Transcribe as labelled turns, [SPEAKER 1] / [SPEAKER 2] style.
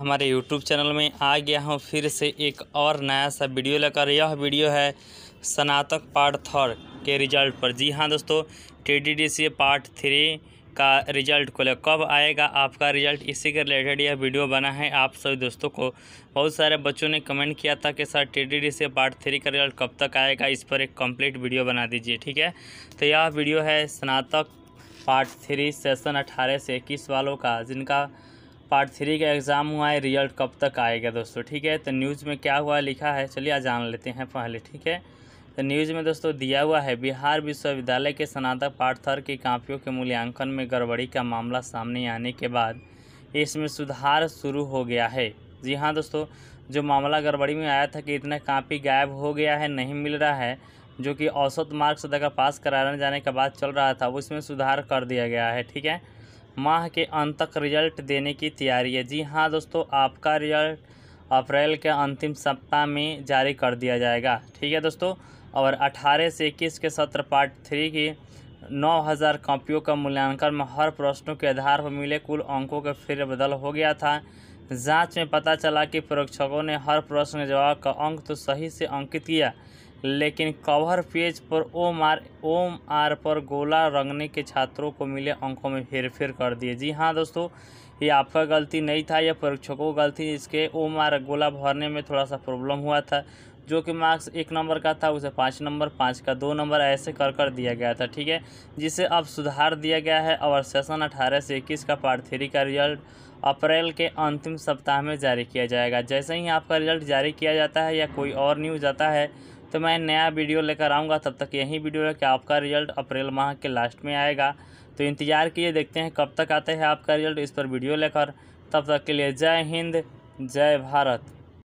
[SPEAKER 1] हमारे YouTube channel में आ गया हूँ फिर से एक और नया सा वीडियो लेकर यह वीडियो है स्नातक पार्ट थर्ड के रिजल्ट पर जी हाँ दोस्तों T D D part three का रिजल्ट को ले कब आएगा आपका रिजल्ट इसी के रिलेटेड यह वीडियो बना है आप सभी दोस्तों को बहुत सारे बच्चों ने कमेंट किया था कि sir T D part three का रिजल्ट कब तक आएगा इस पर एक कम्प्लीट वीडियो बना दीजिए ठीक है तो यह वीडियो है स्नातक पार्ट थ्री सेशन अठारह से इक्कीस वालों का जिनका पार्ट थ्री का एग्ज़ाम हुआ है रिजल्ट कब तक आएगा दोस्तों ठीक है तो न्यूज़ में क्या हुआ लिखा है चलिए आज जान लेते हैं पहले ठीक है तो न्यूज़ में दोस्तों दिया हुआ है बिहार विश्वविद्यालय के स्नातक पार्ट थर की कापियों के मूल्यांकन में गड़बड़ी का मामला सामने आने के बाद इसमें सुधार शुरू हो गया है जी हाँ दोस्तों जो मामला गड़बड़ी में आया था कि इतना कापी गायब हो गया है नहीं मिल रहा है जो कि औसत मार्क्स तक पास कराने जाने के बाद चल रहा था उसमें सुधार कर दिया गया है ठीक है माह के अंत तक रिज़ल्ट देने की तैयारी है जी हाँ दोस्तों आपका रिज़ल्ट अप्रैल के अंतिम सप्ताह में जारी कर दिया जाएगा ठीक है दोस्तों और 18 से इक्कीस के सत्र पार्ट थ्री की 9000 कॉपियों का मूल्यांकन में हर प्रश्नों के आधार पर मिले कुल अंकों का फिर बदल हो गया था जांच में पता चला कि परीक्षकों ने हर प्रश्न के जवाब का अंक तो सही से अंकित किया लेकिन कवर पेज पर ओम आर ओम आर पर गोला रंगने के छात्रों को मिले अंकों में फेर कर दिए जी हाँ दोस्तों ये आपका गलती नहीं था यह परीक्षकों की गलती इसके ओम आर गोला भरने में थोड़ा सा प्रॉब्लम हुआ था जो कि मार्क्स एक नंबर का था उसे पाँच नंबर पाँच का दो नंबर ऐसे कर कर दिया गया था ठीक है जिसे अब सुधार दिया गया है और सेशन अठारह से इक्कीस का पार्ट थ्री का रिजल्ट अप्रैल के अंतिम सप्ताह में जारी किया जाएगा जैसे ही आपका रिजल्ट जारी किया जाता है या कोई और न्यूज़ आता है तो मैं नया वीडियो लेकर आऊँगा तब तक यही वीडियो है कि आपका रिजल्ट अप्रैल माह के लास्ट में आएगा तो इंतज़ार किए देखते हैं कब तक आते हैं आपका रिजल्ट इस पर वीडियो लेकर तब तक के लिए जय हिंद जय भारत